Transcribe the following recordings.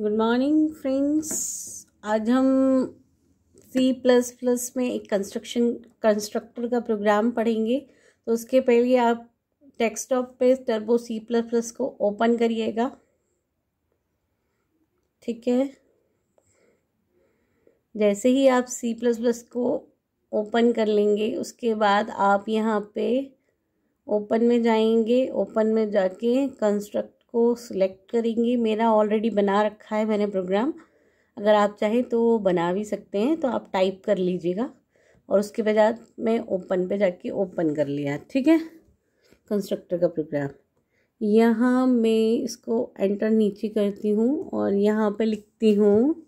good morning friends आज हम सी plus plus में एक कंस्ट्रक्शन कंस्ट्रक्टर का प्रोग्राम पढ़ेंगे तो उसके पहले आप डेस्कटॉप पे टर्बो सी प्लस प्लस को ओपन करिएगा ठीक है जैसे ही आप सी प्लस प्लस को ओपन कर लेंगे उसके बाद आप यहाँ पे ओपन में जाएंगे ओपन में जाके कंस्ट्रक्ट को सिलेक्ट करेंगे मेरा ऑलरेडी बना रखा है मैंने प्रोग्राम अगर आप चाहें तो बना भी सकते हैं तो आप टाइप कर लीजिएगा और उसके बजाय मैं ओपन पे जाके ओपन कर लिया ठीक है कंस्ट्रक्टर का प्रोग्राम यहाँ मैं इसको एंटर नीचे करती हूँ और यहाँ पे लिखती हूँ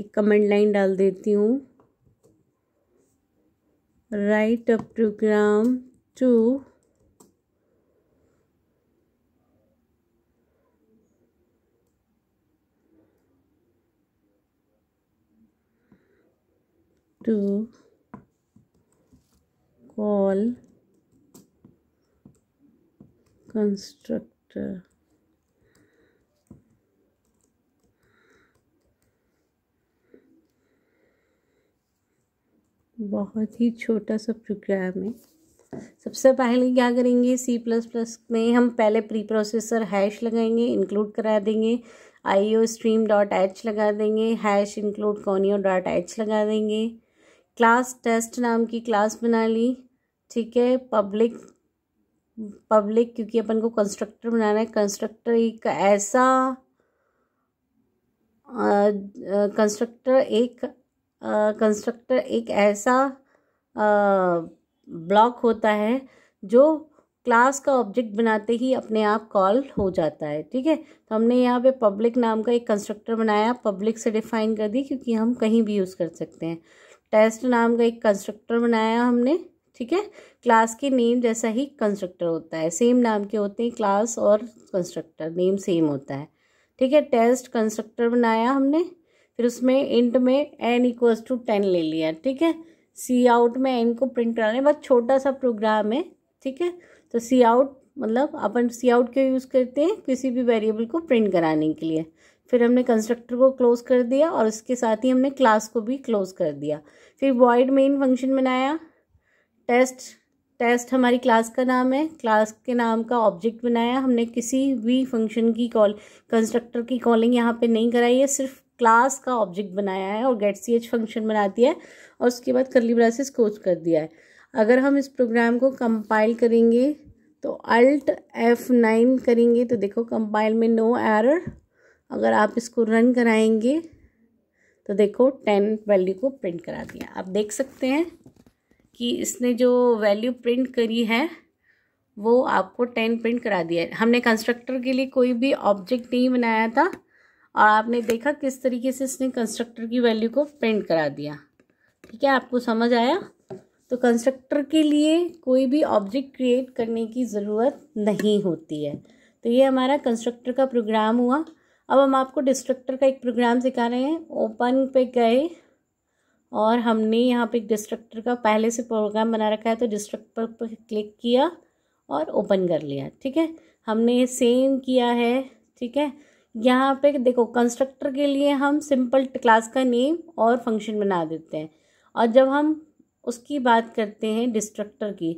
एक कमेंट लाइन डाल देती हूँ write a program to to call constructor बहुत ही छोटा सा प्रोग्राम है सबसे पहले क्या करेंगे सी प्लस प्लस में हम पहले प्री प्रोसेसर हैश लगाएंगे इंक्लूड करा देंगे I O stream dot H लगा देंगे hash include conio dot H लगा देंगे क्लास टेस्ट नाम की क्लास बना ली ठीक है पब्लिक पब्लिक क्योंकि अपन को कंस्ट्रक्टर बनाना है कंस्ट्रक्टर एक ऐसा कंस्ट्रक्टर एक कंस्ट्रक्टर एक ऐसा ब्लॉक होता है जो क्लास का ऑब्जेक्ट बनाते ही अपने आप कॉल हो जाता है ठीक है तो हमने यहाँ पे पब्लिक नाम का एक कंस्ट्रक्टर बनाया पब्लिक से डिफाइन कर दी क्योंकि हम कहीं भी यूज़ कर सकते हैं टेस्ट नाम का एक कंस्ट्रक्टर बनाया हमने ठीक है क्लास के नेम जैसा ही कंस्ट्रक्टर होता है सेम नाम के होते हैं क्लास और कंस्ट्रक्टर नेम सेम होता है ठीक है टेस्ट कंस्ट्रक्टर बनाया हमने फिर उसमें इंट में एन इक्वल्स टू टेन ले लिया ठीक है सी आउट में एन को प्रिंट कराने बस छोटा सा प्रोग्राम है ठीक है तो सी आउट मतलब अपन सी आउट क्यों यूज़ करते हैं किसी भी वेरिएबल को प्रिंट कराने के लिए फिर हमने कंस्ट्रक्टर को क्लोज कर दिया और उसके साथ ही हमने क्लास को भी क्लोज कर दिया फिर वॉइड मेन फंक्शन बनाया टेस्ट टेस्ट हमारी क्लास का नाम है क्लास के नाम का ऑब्जेक्ट बनाया हमने किसी भी फंक्शन की कॉल कंस्ट्रक्टर की कॉलिंग यहाँ पे नहीं कराई है सिर्फ क्लास का ऑब्जेक्ट बनाया है और गेट सी एच फंक्शन बना दिया है और उसके बाद करली ब्रासेस कोच कर दिया है अगर हम इस प्रोग्राम को कंपाइल करेंगे तो अल्ट एफ नाइन करेंगे तो देखो कंपाइल में नो एरर अगर आप इसको रन कराएंगे तो देखो टेन वैल्यू को प्रिंट करा दिया आप देख सकते हैं कि इसने जो वैल्यू प्रिंट करी है वो आपको टेन प्रिंट करा दिया है हमने कंस्ट्रक्टर के लिए कोई भी ऑब्जेक्ट नहीं बनाया था और आपने देखा किस तरीके से इसने कंस्ट्रक्टर की वैल्यू को प्रिंट करा दिया ठीक है आपको समझ आया तो कंस्ट्रक्टर के लिए कोई भी ऑब्जेक्ट क्रिएट करने की ज़रूरत नहीं होती है तो ये हमारा कंस्ट्रक्टर का प्रोग्राम हुआ अब हम आपको डिस्ट्रक्टर का एक प्रोग्राम सिखा रहे हैं ओपन पे गए और हमने यहाँ पे एक डिस्ट्रक्टर का पहले से प्रोग्राम बना रखा है तो डिस्ट्रक्टर पर क्लिक किया और ओपन कर लिया ठीक है हमने ये सेम किया है ठीक है यहाँ पे देखो कंस्ट्रक्टर के लिए हम सिंपल क्लास का नेम और फंक्शन बना देते हैं और जब हम उसकी बात करते हैं डिस्ट्रक्टर की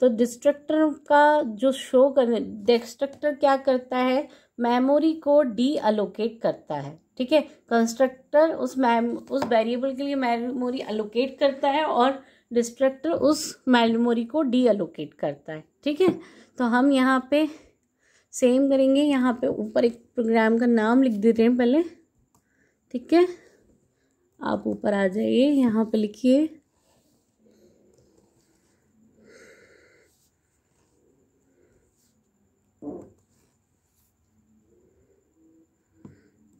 तो डिस्ट्रक्टर का जो शो कर डिस्ट्रक्टर क्या करता है मेमोरी को डी अलोकेट करता है ठीक है कंस्ट्रक्टर उस मैम उस वेरिएबल के लिए मेमोरी अलोकेट करता है और डिस्ट्रक्टर उस मेमोरी को डी अलोकेट करता है ठीक है तो हम यहाँ पे सेम करेंगे यहाँ पे ऊपर एक प्रोग्राम का नाम लिख देते हैं पहले ठीक है आप ऊपर आ जाइए यहाँ पे लिखिए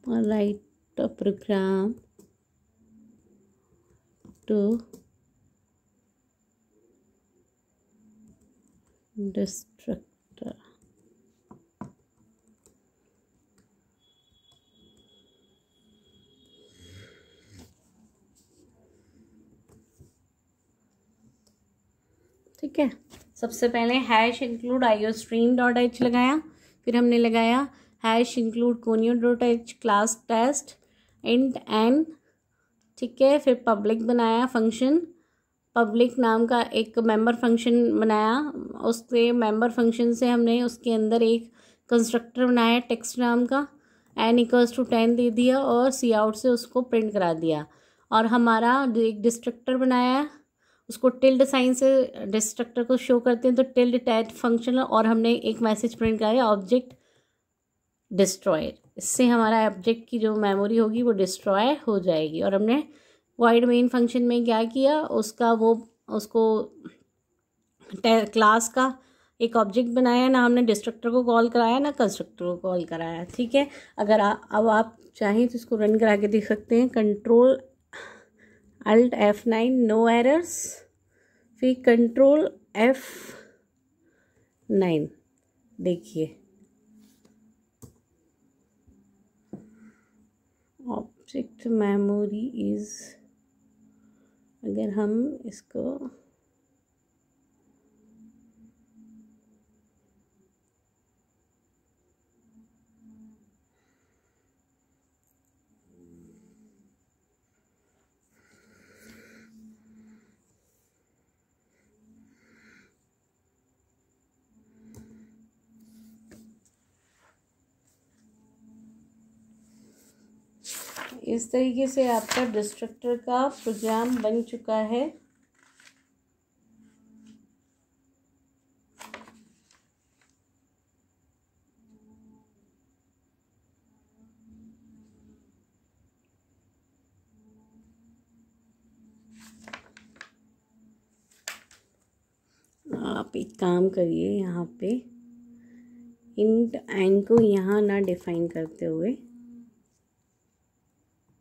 or write a program to destruct ठीक है सबसे पहले hash include I stream dot H लगाया फिर हमने लगाया hash include conio dot class test int N ठीक है फिर पब्लिक बनाया फंक्शन पब्लिक नाम का एक मेंबर फंक्शन बनाया उसके मेंबर फंक्शन से हमने उसके अंदर एक कंस्ट्रक्टर बनाया टेक्स्ट नाम का एन इक्वल्स टू टेन दे दिया और सी आउट से उसको प्रिंट करा दिया और हमारा एक डिस्ट्रक्टर बनाया उसको टिल्ड साइन से डिस्ट्रक्टर को शो करते हैं तो टिल्ड टैट फंक्शन और हमने एक मैसेज प्रिंट कराया ऑब्जेक्ट डिस्ट्रॉय इससे हमारा ऑब्जेक्ट की जो मेमोरी होगी वो डिस्ट्रॉय हो जाएगी और हमने वाइड मेन फंक्शन में क्या किया उसका वो उसको क्लास का एक ऑब्जेक्ट बनाया ना हमने डिस्ट्रक्टर को कॉल कराया ना कंस्ट्रक्टर को कॉल कराया ठीक है अगर आ, अब आप चाहें तो इसको रन करा के देख सकते हैं control alt F nine no errors फिर कंट्रोल एफ़ नाइन देखिए ऑब्जेक्ट मेमोरी इज़ अगर हम इसको इस तरीके से आपका डिस्ट्रक्टर का प्रोग्राम बन चुका है आप एक काम करिए यहाँ पे इंट एंड को यहाँ ना डिफाइन करते हुए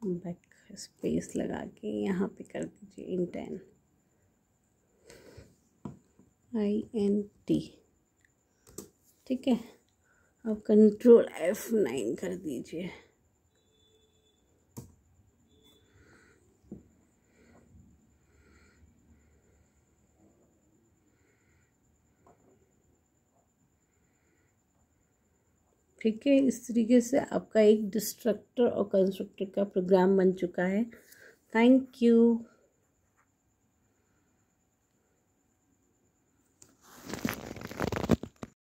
बैक स्पेस लगा के यहाँ पे कर दीजिए in ten I N T ठीक है अब कंट्रोल एफ नाइन कर दीजिए ठीक है इस तरीके से आपका एक डिस्ट्रक्टर और कंस्ट्रक्टर का प्रोग्राम बन चुका है थैंक यू